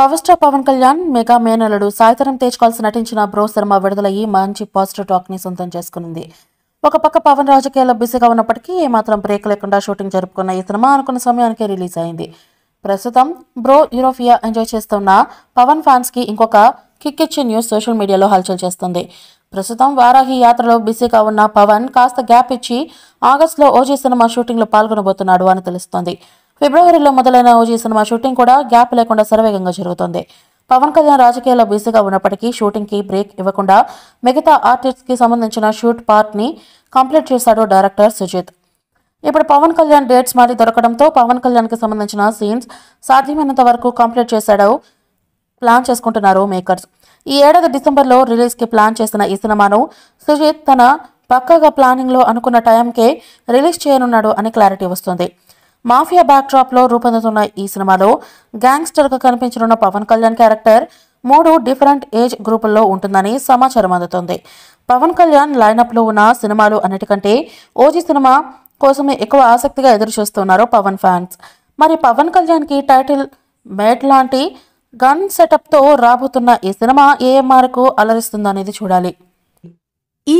power star Pawan Kalyan mega మేనలుడు సాయితరం తేజ్ నటించిన bro Sharma విడుదలయ్యి మంచి పాజిటివ్ టాక్ ని సొంతం చేసుకుంది ఒక పక్క పవన్ రాజకీయాల్లో బిజీగా ఉన్నప్పటికీ ఏమాత్రం బ్రేక్ లేకుండా షూటింగ్ జరుపుకున్న ఈ సినిమా అనుకున్న సమయానికే రిలీజ్ అయింది ప్రస్తుతం బ్రో యూరోపియా ఎంజాయ్ చేస్తున్న పవన్ ఫ్యాన్స్కి ఇంకొక కిక్ ఇచ్చే న్యూస్ సోషల్ మీడియాలో హల్చల్ చేస్తుంది ప్రస్తుతం వారాహి యాత్రలో బిజీగా ఉన్న పవన్ కాస్త గ్యాప్ ఇచ్చి ఆగస్టులో ఓజీ సినిమా షూటింగ్లో పాల్గొనబోతున్నాడు అని తెలుస్తోంది ఫిబ్రవరిలో మొదలైన ఓజీ సినిమా షూటింగ్ కూడా గ్యాప్ లేకుండా శరవేగంగా జరుగుతుంది పవన్ కళ్యాణ్ రాజకీయాల్లో బిజీగా ఉన్నప్పటికీ షూటింగ్కి బ్రేక్ ఇవ్వకుండా మిగతా ఆర్టిస్ట్కి సంబంధించిన షూట్ పార్ట్ని కంప్లీట్ చేశాడు డైరెక్టర్ సుజిత్ ఇప్పుడు పవన్ కళ్యాణ్ డేట్స్ మళ్ళీ దొరకడంతో పవన్ కళ్యాణ్కి సంబంధించిన సీన్స్ సాధ్యమైనంత వరకు కంప్లీట్ చేశాడు ప్లాన్ చేసుకుంటున్నారు మేకర్స్ ఈ ఏడాది డిసెంబర్లో రిలీజ్కి ప్లాన్ చేసిన ఈ సినిమాను సుజిత్ తన పక్కగా ప్లానింగ్లో అనుకున్న టైంకే రిలీజ్ చేయనున్నాడు అని క్లారిటీ వస్తుంది మాఫియా బ్యాక్ లో రూపొందుతున్న ఈ సినిమాలో గ్యాంగ్స్టర్గా కనిపించనున్న పవన్ కళ్యాణ్ క్యారెక్టర్ మూడు డిఫరెంట్ ఏజ్ గ్రూపుల్లో ఉంటుందని సమాచారం అందుతుంది పవన్ కళ్యాణ్ లో ఉన్న సినిమాలు అన్నిటికంటే ఓజీ సినిమా కోసమే ఎక్కువ ఆసక్తిగా ఎదురు చూస్తున్నారు పవన్ ఫ్యాన్స్ మరి పవన్ కళ్యాణ్కి టైటిల్ మేట్ లాంటి గన్ సెటప్తో రాబోతున్న ఈ సినిమా ఏఎంఆర్కు అలరిస్తుందనేది చూడాలి